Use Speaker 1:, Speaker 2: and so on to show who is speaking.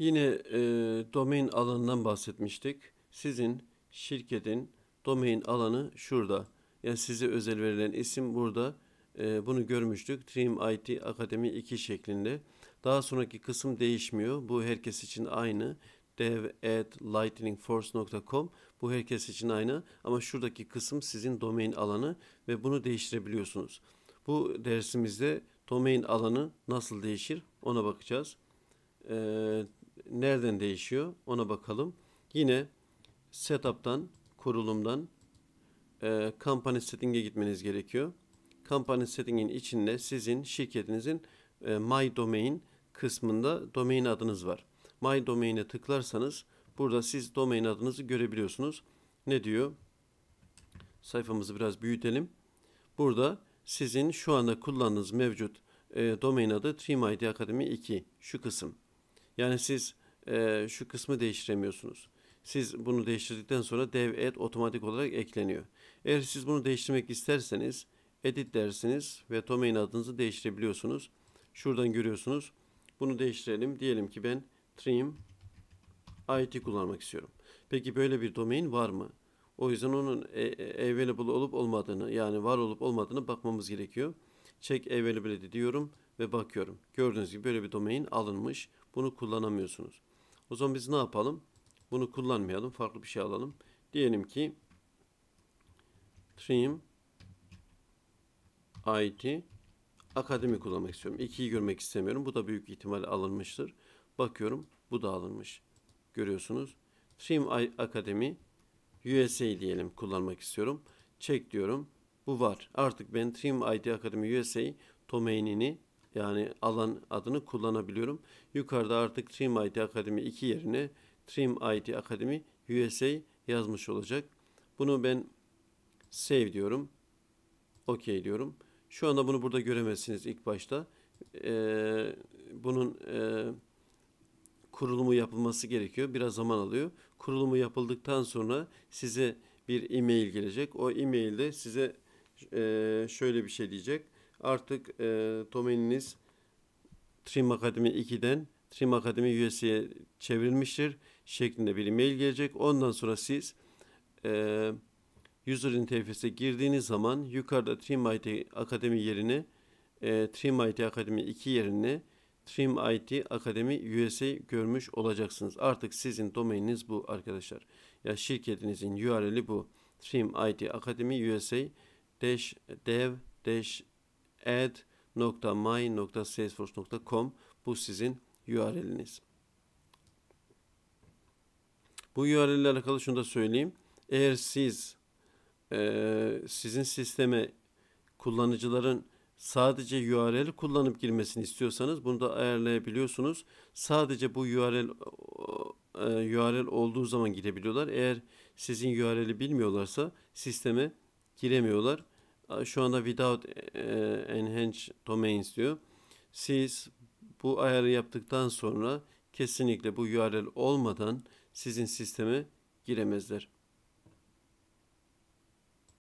Speaker 1: Yine e, domain alanından bahsetmiştik. Sizin şirketin domain alanı şurada. Yani size özel verilen isim burada. E, bunu görmüştük. Trim IT Akademi 2 şeklinde. Daha sonraki kısım değişmiyor. Bu herkes için aynı. dev at lightningforce.com bu herkes için aynı ama şuradaki kısım sizin domain alanı ve bunu değiştirebiliyorsunuz. Bu dersimizde domain alanı nasıl değişir ona bakacağız. Ee, nereden değişiyor ona bakalım. Yine setup'tan, kurulumdan e, company setting'e gitmeniz gerekiyor. Company setting'in içinde sizin şirketinizin e, my domain kısmında domain adınız var. My domain'e tıklarsanız burada siz domain adınızı görebiliyorsunuz. Ne diyor? Sayfamızı biraz büyütelim. Burada sizin şu anda kullandığınız mevcut e, domain adı TreeMyD Academy 2 şu kısım. Yani siz e, şu kısmı değiştiremiyorsunuz. Siz bunu değiştirdikten sonra dev et otomatik olarak ekleniyor. Eğer siz bunu değiştirmek isterseniz edit dersiniz ve domain adınızı değiştirebiliyorsunuz. Şuradan görüyorsunuz. Bunu değiştirelim. Diyelim ki ben trim IT kullanmak istiyorum. Peki böyle bir domain var mı? O yüzden onun e, e, available olup olmadığını yani var olup olmadığını bakmamız gerekiyor. Check availability diyorum ve bakıyorum. Gördüğünüz gibi böyle bir domain alınmış. Bunu kullanamıyorsunuz. O zaman biz ne yapalım? Bunu kullanmayalım. Farklı bir şey alalım. Diyelim ki trim IT akademi kullanmak istiyorum. 2'yi görmek istemiyorum. Bu da büyük ihtimal alınmıştır. Bakıyorum bu da alınmış. Görüyorsunuz. Trim Akademi USA diyelim kullanmak istiyorum. Çek diyorum. Bu var. Artık ben Trim IT Akademi USA domainini yani alan adını kullanabiliyorum. Yukarıda artık Trim IT Akademi 2 yerine Trim IT Akademi USA yazmış olacak. Bunu ben save diyorum. OK diyorum. Şu anda bunu burada göremezsiniz ilk başta. Ee, bunun e, kurulumu yapılması gerekiyor. Biraz zaman alıyor. Kurulumu yapıldıktan sonra size bir e-mail gelecek. O e-mailde size e, şöyle bir şey diyecek artık e, domaininiz Trim Akademi 2'den Trim Akademi US'ye çevrilmiştir şeklinde bir mail gelecek. Ondan sonra siz e, user interface'e girdiğiniz zaman yukarıda Trim IT Akademi yerine e, Trim IT Akademi 2 yerine Trim IT Akademi USA görmüş olacaksınız. Artık sizin domaininiz bu arkadaşlar. Ya şirketinizin URL'i bu. Trim IT Akademi USA dash dev dash ad.my.salesforce.com bu sizin URL'iniz. Bu URL ile alakalı şunu da söyleyeyim. Eğer siz e, sizin sisteme kullanıcıların sadece URL kullanıp girmesini istiyorsanız bunu da ayarlayabiliyorsunuz. Sadece bu URL e, URL olduğu zaman girebiliyorlar. Eğer sizin URL'i bilmiyorlarsa sisteme giremiyorlar. Şu anda without e, e, enhance domains diyor. Siz bu ayarı yaptıktan sonra kesinlikle bu URL olmadan sizin sisteme giremezler.